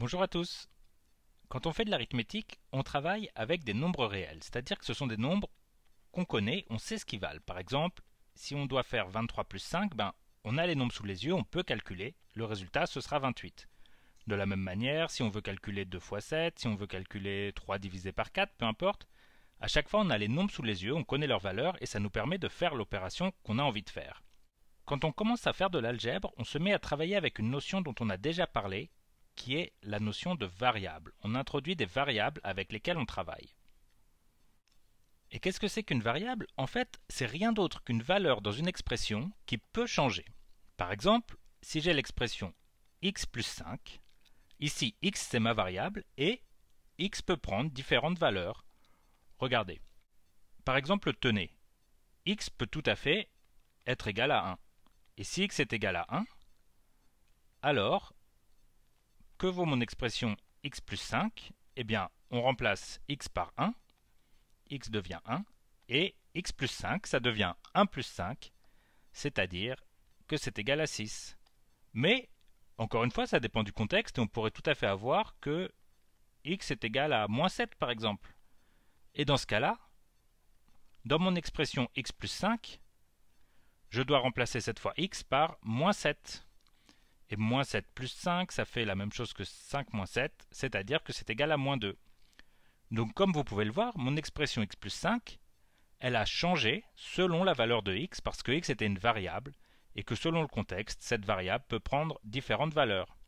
Bonjour à tous. Quand on fait de l'arithmétique, on travaille avec des nombres réels, c'est-à-dire que ce sont des nombres qu'on connaît, on sait ce qu'ils valent. Par exemple, si on doit faire 23 plus 5, ben, on a les nombres sous les yeux, on peut calculer, le résultat ce sera 28. De la même manière, si on veut calculer 2 fois 7, si on veut calculer 3 divisé par 4, peu importe, à chaque fois on a les nombres sous les yeux, on connaît leurs valeurs, et ça nous permet de faire l'opération qu'on a envie de faire. Quand on commence à faire de l'algèbre, on se met à travailler avec une notion dont on a déjà parlé, qui est la notion de variable. On introduit des variables avec lesquelles on travaille. Et qu'est-ce que c'est qu'une variable En fait, c'est rien d'autre qu'une valeur dans une expression qui peut changer. Par exemple, si j'ai l'expression x plus 5, ici x c'est ma variable et x peut prendre différentes valeurs. Regardez. Par exemple, tenez, x peut tout à fait être égal à 1. Et si x est égal à 1, alors que vaut mon expression x plus 5 Eh bien, on remplace x par 1, x devient 1, et x plus 5, ça devient 1 plus 5, c'est-à-dire que c'est égal à 6. Mais, encore une fois, ça dépend du contexte, et on pourrait tout à fait avoir que x est égal à moins 7, par exemple. Et dans ce cas-là, dans mon expression x plus 5, je dois remplacer cette fois x par moins 7. Et moins 7 plus 5, ça fait la même chose que 5 moins 7, c'est-à-dire que c'est égal à moins 2. Donc comme vous pouvez le voir, mon expression x plus 5, elle a changé selon la valeur de x, parce que x était une variable, et que selon le contexte, cette variable peut prendre différentes valeurs.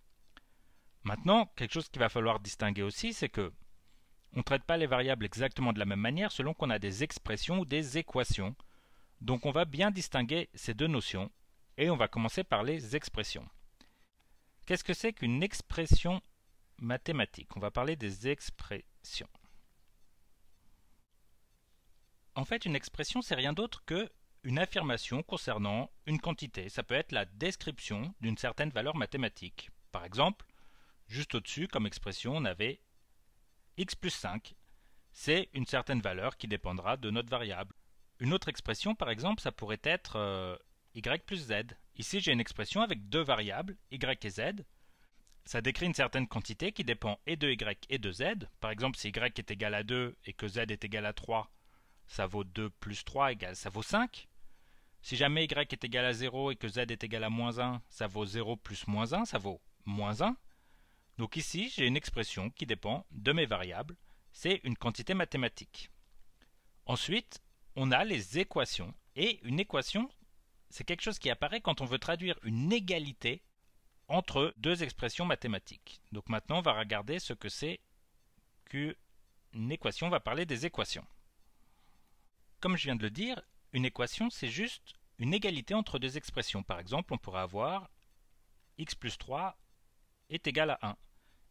Maintenant, quelque chose qu'il va falloir distinguer aussi, c'est que on ne traite pas les variables exactement de la même manière selon qu'on a des expressions ou des équations. Donc on va bien distinguer ces deux notions, et on va commencer par les expressions. Qu'est-ce que c'est qu'une expression mathématique On va parler des expressions. En fait, une expression, c'est rien d'autre que une affirmation concernant une quantité. Ça peut être la description d'une certaine valeur mathématique. Par exemple, juste au-dessus, comme expression, on avait x plus 5. C'est une certaine valeur qui dépendra de notre variable. Une autre expression, par exemple, ça pourrait être euh, y plus z. Ici, j'ai une expression avec deux variables, y et z. Ça décrit une certaine quantité qui dépend et de y et de z. Par exemple, si y est égal à 2 et que z est égal à 3, ça vaut 2 plus 3 ça vaut 5. Si jamais y est égal à 0 et que z est égal à moins 1, ça vaut 0 plus moins 1, ça vaut moins 1. Donc ici, j'ai une expression qui dépend de mes variables. C'est une quantité mathématique. Ensuite, on a les équations. Et une équation, c'est quelque chose qui apparaît quand on veut traduire une égalité entre deux expressions mathématiques. Donc maintenant, on va regarder ce que c'est qu'une équation. On va parler des équations. Comme je viens de le dire, une équation, c'est juste une égalité entre deux expressions. Par exemple, on pourrait avoir x plus 3 est égal à 1.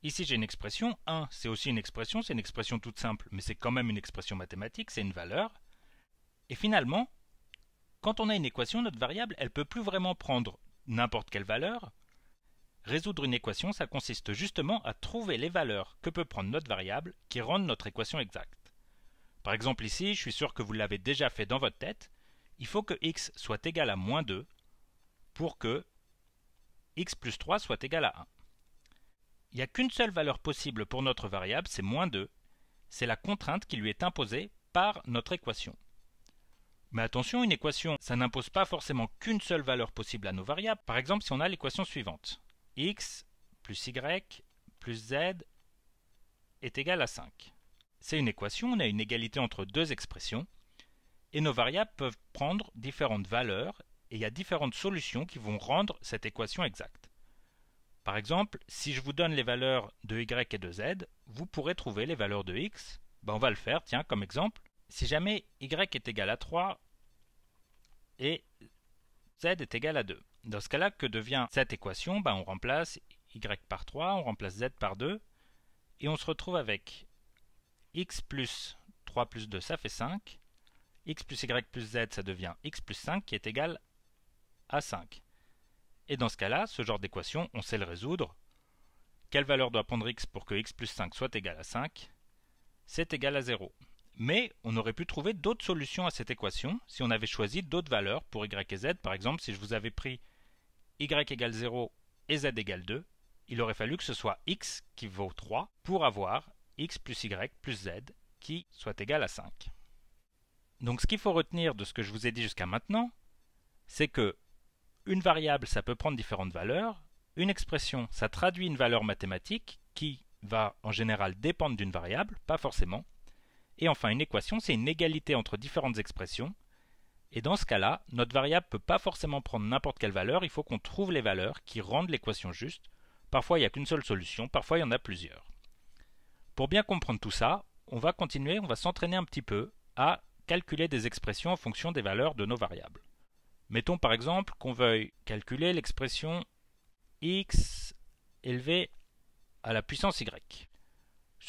Ici, j'ai une expression 1, c'est aussi une expression, c'est une expression toute simple, mais c'est quand même une expression mathématique, c'est une valeur. Et finalement, quand on a une équation, notre variable, elle ne peut plus vraiment prendre n'importe quelle valeur. Résoudre une équation, ça consiste justement à trouver les valeurs que peut prendre notre variable qui rendent notre équation exacte. Par exemple ici, je suis sûr que vous l'avez déjà fait dans votre tête, il faut que x soit égal à moins 2 pour que x plus 3 soit égal à 1. Il n'y a qu'une seule valeur possible pour notre variable, c'est moins 2. C'est la contrainte qui lui est imposée par notre équation. Mais attention, une équation, ça n'impose pas forcément qu'une seule valeur possible à nos variables. Par exemple, si on a l'équation suivante, x plus y plus z est égal à 5. C'est une équation, on a une égalité entre deux expressions, et nos variables peuvent prendre différentes valeurs, et il y a différentes solutions qui vont rendre cette équation exacte. Par exemple, si je vous donne les valeurs de y et de z, vous pourrez trouver les valeurs de x. Ben, on va le faire, tiens, comme exemple. Si jamais y est égal à 3 et z est égal à 2. Dans ce cas-là, que devient cette équation ben, On remplace y par 3, on remplace z par 2, et on se retrouve avec x plus 3 plus 2, ça fait 5, x plus y plus z, ça devient x plus 5, qui est égal à 5. Et dans ce cas-là, ce genre d'équation, on sait le résoudre. Quelle valeur doit prendre x pour que x plus 5 soit égal à 5 C'est égal à 0. Mais on aurait pu trouver d'autres solutions à cette équation si on avait choisi d'autres valeurs pour y et z. Par exemple, si je vous avais pris y égale 0 et z égale 2, il aurait fallu que ce soit x qui vaut 3 pour avoir x plus y plus z qui soit égal à 5. Donc ce qu'il faut retenir de ce que je vous ai dit jusqu'à maintenant, c'est que une variable, ça peut prendre différentes valeurs, une expression, ça traduit une valeur mathématique qui va en général dépendre d'une variable, pas forcément, et enfin, une équation, c'est une égalité entre différentes expressions. Et dans ce cas-là, notre variable ne peut pas forcément prendre n'importe quelle valeur, il faut qu'on trouve les valeurs qui rendent l'équation juste. Parfois, il n'y a qu'une seule solution, parfois, il y en a plusieurs. Pour bien comprendre tout ça, on va continuer, on va s'entraîner un petit peu à calculer des expressions en fonction des valeurs de nos variables. Mettons par exemple qu'on veuille calculer l'expression x élevé à la puissance y.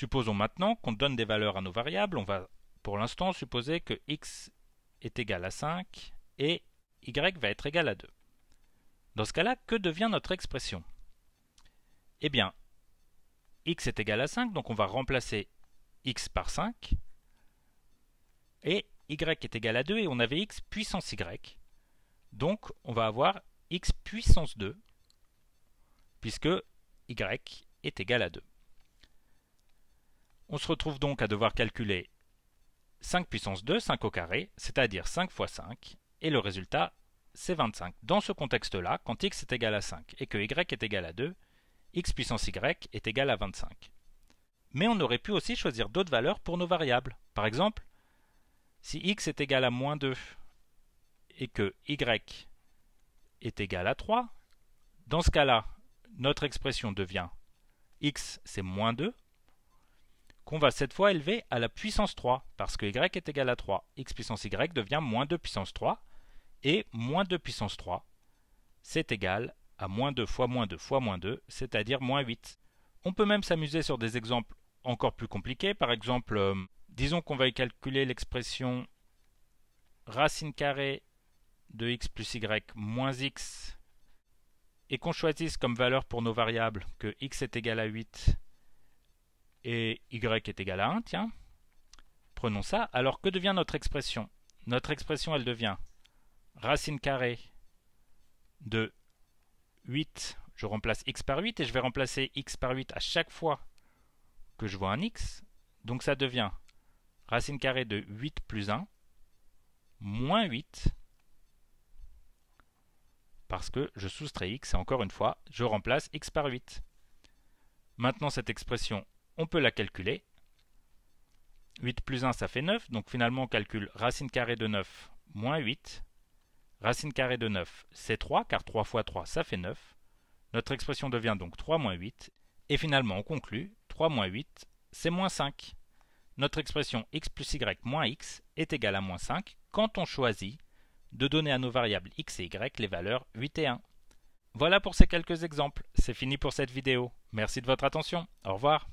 Supposons maintenant qu'on donne des valeurs à nos variables, on va pour l'instant supposer que x est égal à 5 et y va être égal à 2. Dans ce cas-là, que devient notre expression Eh bien, x est égal à 5, donc on va remplacer x par 5, et y est égal à 2, et on avait x puissance y. Donc on va avoir x puissance 2, puisque y est égal à 2. On se retrouve donc à devoir calculer 5 puissance 2, 5 au carré, c'est-à-dire 5 fois 5, et le résultat, c'est 25. Dans ce contexte-là, quand x est égal à 5 et que y est égal à 2, x puissance y est égal à 25. Mais on aurait pu aussi choisir d'autres valeurs pour nos variables. Par exemple, si x est égal à moins 2 et que y est égal à 3, dans ce cas-là, notre expression devient x c'est moins 2 qu'on va cette fois élever à la puissance 3, parce que y est égal à 3. x puissance y devient moins 2 puissance 3, et moins 2 puissance 3, c'est égal à moins 2 fois moins 2 fois moins 2, c'est-à-dire moins 8. On peut même s'amuser sur des exemples encore plus compliqués, par exemple, euh, disons qu'on va calculer l'expression racine carrée de x plus y moins x, et qu'on choisisse comme valeur pour nos variables que x est égal à 8 et y est égal à 1, tiens, prenons ça. Alors que devient notre expression Notre expression, elle devient racine carrée de 8. Je remplace x par 8 et je vais remplacer x par 8 à chaque fois que je vois un x. Donc ça devient racine carrée de 8 plus 1 moins 8 parce que je soustrais x et encore une fois, je remplace x par 8. Maintenant, cette expression, on peut la calculer. 8 plus 1, ça fait 9. Donc finalement, on calcule racine carrée de 9 moins 8. Racine carrée de 9, c'est 3, car 3 fois 3, ça fait 9. Notre expression devient donc 3 moins 8. Et finalement, on conclut, 3 moins 8, c'est moins 5. Notre expression x plus y moins x est égale à moins 5 quand on choisit de donner à nos variables x et y les valeurs 8 et 1. Voilà pour ces quelques exemples. C'est fini pour cette vidéo. Merci de votre attention. Au revoir.